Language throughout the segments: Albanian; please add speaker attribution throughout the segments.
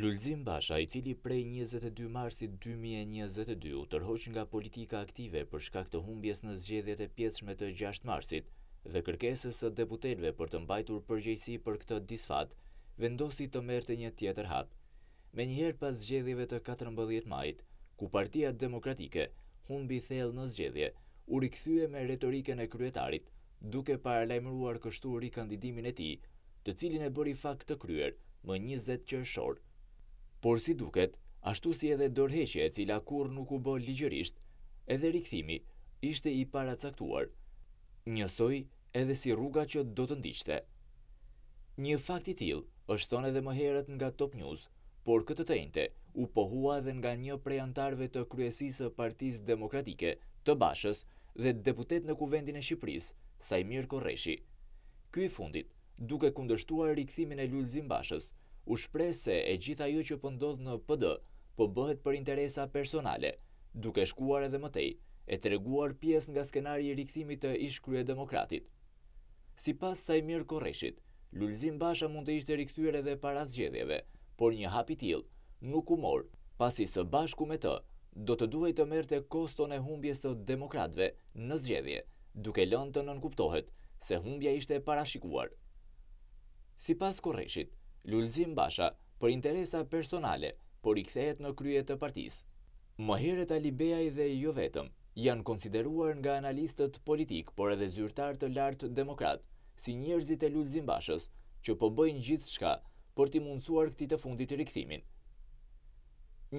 Speaker 1: Lulzim Basha, i cili prej 22 marsit 2022 u tërhoq nga politika aktive për shkak të humbjes në zgjedhjet e pjesme të 6 marsit dhe kërkesës së deputetëve për të mbajtur përgjegjësi për këtë disfat, vendosi të merrte një tjetër hap. njëherë pas zgjedhjeve të 14 majit, ku Partia Demokratike humbi thellë në zgjedhje, u rikthye me retorikën e kryetarit, duke paralajmëruar kështu rikandidimin e tij, të cilin e bëri fakt të kryer më 20 qershor por si duket, ashtu si edhe dorheqje e cila kur nuk u bë ligjërisht, edhe rikthimi ishte i paracaktuar, njësoj edhe si rruga që do të ndiqte. Një fakt i tillë është thonë edhe më herët nga Top News, por këtë të ente u pohua edhe nga një prej antarëve të kryesisë së Partisë Demokratike, të Bashës dhe deputet në Kuvendin e Shqipërisë, Sajmir Korreshi. Ky i fundit, duke kundërshtuar rikthimin e Lulzim Bashës, u shpresë se e gjitha ju që pëndodhë po në PD po bëhet për interesa personale, duke shkuar edhe mëtej, e të reguar pjes nga skenari i rikëthimit të ish krye demokratit. Si pas i mirë koreshit, lullzim basha mund të ishte rikëthyre dhe para zgjedhjeve, por një hapi til nuk u morë, pasi së bashku me të, do të duhet të merte të koston e humbjes së demokratve në zgjedhje, duke lënë të nënkuptohet se humbja ishte parashikuar. Si pas koreshit, Lulzim Basha për interesa personale, por i kthehet në krye të partisë. Moheret Alibeaj dhe jo vetëm janë konsideruar nga analistët politik, por edhe zyrtar të lartë demokrat, si njerëzit e Lulzim Bashës, që po bëjnë gjithë shka për t'i mundësuar këti të fundit rikëthimin.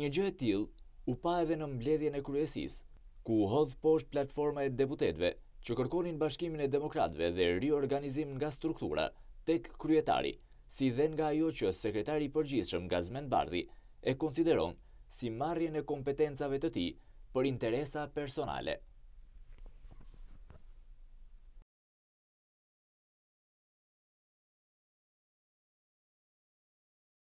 Speaker 1: Një gjë e til u pa edhe në mbledhjen e kryesis, ku u hodh poshtë platforma e deputetve që kërkonin bashkimin e demokratve dhe riorganizim nga struktura tek kryetari – si dhe nga ajo që sekretari i përgjithshëm Gazmen Bardhi e konsideron si marrjen e kompetencave të tij për interesa personale.